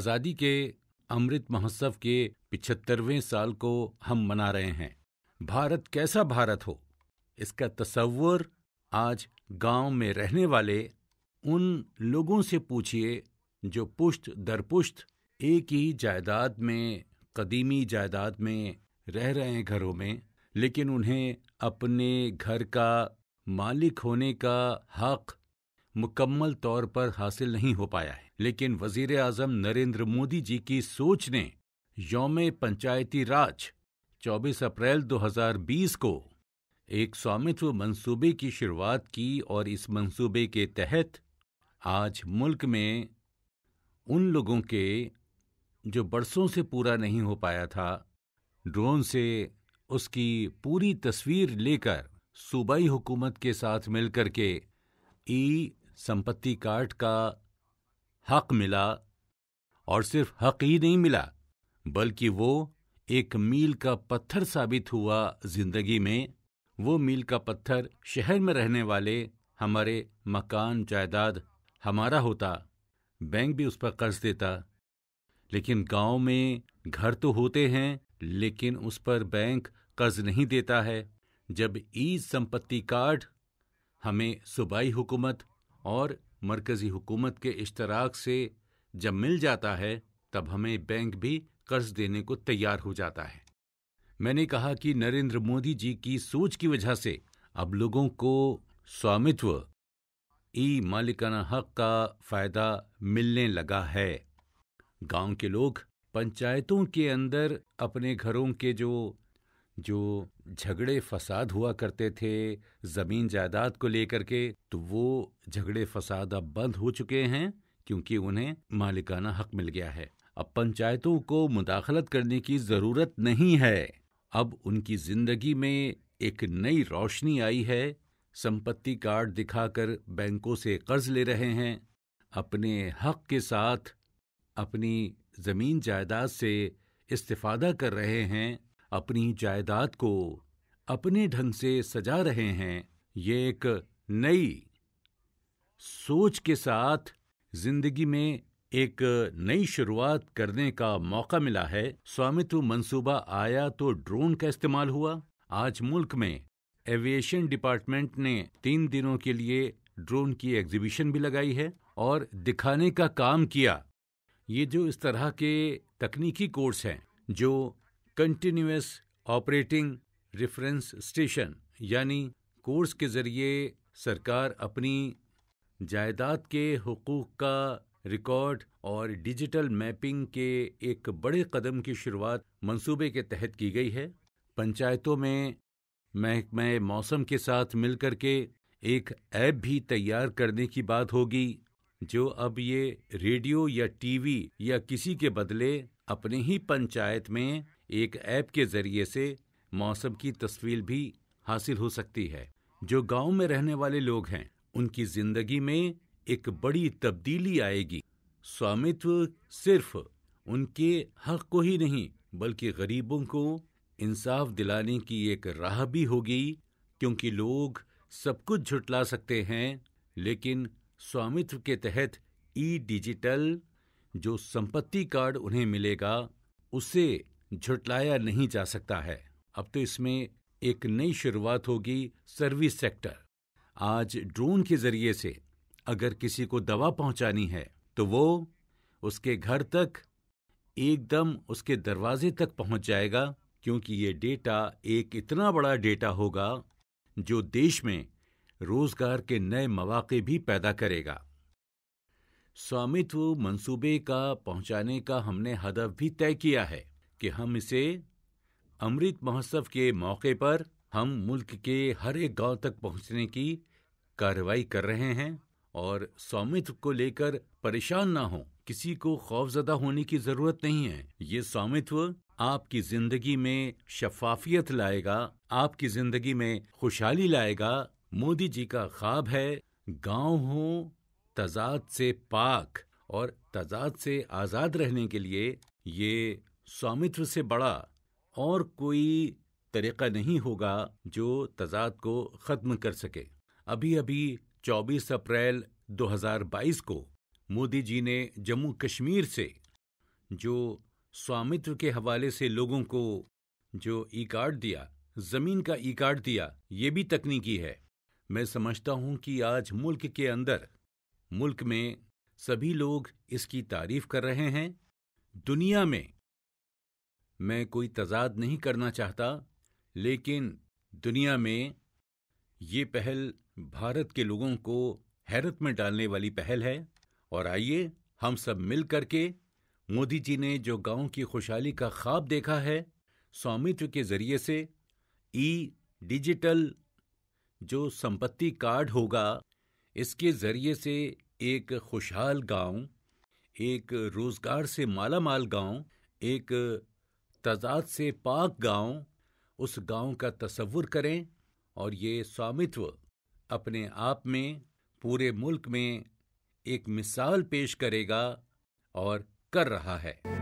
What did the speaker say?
आज़ादी के अमृत महोत्सव के पिछहत्तरवें साल को हम मना रहे हैं भारत कैसा भारत हो इसका तस्वुर आज गांव में रहने वाले उन लोगों से पूछिए जो पुष्ट दर पुष्ट एक ही जायदाद में कदीमी जायदाद में रह रहे हैं घरों में लेकिन उन्हें अपने घर का मालिक होने का हक मुकम्मल तौर पर हासिल नहीं हो पाया है लेकिन वजीर आजम नरेंद्र मोदी जी की सोच ने योम पंचायती राज 24 अप्रैल 2020 को एक स्वामित्व मंसूबे की शुरुआत की और इस मंसूबे के तहत आज मुल्क में उन लोगों के जो बरसों से पूरा नहीं हो पाया था ड्रोन से उसकी पूरी तस्वीर लेकर सूबाई हुकूमत के साथ मिलकर के ई संपत्ति कार्ड का हक मिला और सिर्फ हक ही नहीं मिला बल्कि वो एक मील का पत्थर साबित हुआ जिंदगी में वो मील का पत्थर शहर में रहने वाले हमारे मकान जायदाद हमारा होता बैंक भी उस पर कर्ज देता लेकिन गांव में घर तो होते हैं लेकिन उस पर बैंक कर्ज नहीं देता है जब ई संपत्ति कार्ड हमें सूबाई हुकूमत और मरकज़ी हुकूमत के इश्तराक से जब मिल जाता है तब हमें बैंक भी कर्ज देने को तैयार हो जाता है मैंने कहा कि नरेंद्र मोदी जी की सोच की वजह से अब लोगों को स्वामित्व ई मालिकाना हक का फायदा मिलने लगा है गांव के लोग पंचायतों के अंदर अपने घरों के जो जो झगड़े फसाद हुआ करते थे ज़मीन जायदाद को लेकर के तो वो झगड़े फसाद अब बंद हो चुके हैं क्योंकि उन्हें मालिकाना हक मिल गया है अब पंचायतों को मुदाखलत करने की ज़रूरत नहीं है अब उनकी ज़िंदगी में एक नई रोशनी आई है संपत्ति कार्ड दिखाकर बैंकों से कर्ज ले रहे हैं अपने हक के साथ अपनी ज़मीन जायदाद से इस्तीफादा कर रहे हैं अपनी जायदाद को अपने ढंग से सजा रहे हैं ये एक नई सोच के साथ जिंदगी में एक नई शुरुआत करने का मौका मिला है स्वामित्व मंसूबा आया तो ड्रोन का इस्तेमाल हुआ आज मुल्क में एविएशन डिपार्टमेंट ने तीन दिनों के लिए ड्रोन की एग्जीबिशन भी लगाई है और दिखाने का काम किया ये जो इस तरह के तकनीकी कोर्स हैं जो कंटिन्यूस ऑपरेटिंग रेफरेंस स्टेशन यानी कोर्स के जरिए सरकार अपनी जायदाद के हकूक़ का रिकॉर्ड और डिजिटल मैपिंग के एक बड़े कदम की शुरुआत मंसूबे के तहत की गई है पंचायतों में महकमे मौसम के साथ मिलकर के एक ऐप भी तैयार करने की बात होगी जो अब ये रेडियो या टीवी या किसी के बदले अपने ही पंचायत में एक ऐप के ज़रिए से मौसम की तस्वीर भी हासिल हो सकती है जो गांव में रहने वाले लोग हैं उनकी ज़िंदगी में एक बड़ी तब्दीली आएगी स्वामित्व सिर्फ उनके हक को ही नहीं बल्कि गरीबों को इंसाफ दिलाने की एक राह भी होगी क्योंकि लोग सब कुछ झुटला सकते हैं लेकिन स्वामित्व के तहत ई डिजिटल जो संपत्ति कार्ड उन्हें मिलेगा उसे झुटलाया नहीं जा सकता है अब तो इसमें एक नई शुरुआत होगी सर्विस सेक्टर आज ड्रोन के जरिए से अगर किसी को दवा पहुंचानी है तो वो उसके घर तक एकदम उसके दरवाजे तक पहुंच जाएगा क्योंकि ये डेटा एक इतना बड़ा डेटा होगा जो देश में रोजगार के नए मौाक़े भी पैदा करेगा स्वामित्व मंसूबे का पहुंचाने का हमने हदफ भी तय किया है कि हम इसे अमृत महोत्सव के मौके पर हम मुल्क के हर एक गांव तक पहुंचने की कार्रवाई कर रहे हैं और स्वामित्व को लेकर परेशान ना हो किसी को खौफजदा होने की जरूरत नहीं है ये स्वामित्व आपकी जिंदगी में शफाफियत लाएगा आपकी जिंदगी में खुशहाली लाएगा मोदी जी का ख्वाब है गांव हो तजाद से पाक और तजाद से आज़ाद रहने के लिए ये स्वामित्व से बड़ा और कोई तरीका नहीं होगा जो तजाद को ख़त्म कर सके अभी अभी 24 अप्रैल 2022 को मोदी जी ने जम्मू कश्मीर से जो स्वामित्व के हवाले से लोगों को जो ई कार्ड दिया ज़मीन का ई कार्ड दिया ये भी तकनीकी है मैं समझता हूँ कि आज मुल्क के अंदर मुल्क में सभी लोग इसकी तारीफ कर रहे हैं दुनिया में मैं कोई तजाद नहीं करना चाहता लेकिन दुनिया में ये पहल भारत के लोगों को हैरत में डालने वाली पहल है और आइए हम सब मिल करके मोदी जी ने जो गांव की खुशहाली का ख्वाब देखा है स्वामित्व के जरिए से ई डिजिटल जो संपत्ति कार्ड होगा इसके जरिए से एक खुशहाल गांव, एक रोजगार से माला माल गांव, एक तजाद से पाक गांव उस गांव का तस्वुर करें और ये स्वामित्व अपने आप में पूरे मुल्क में एक मिसाल पेश करेगा और कर रहा है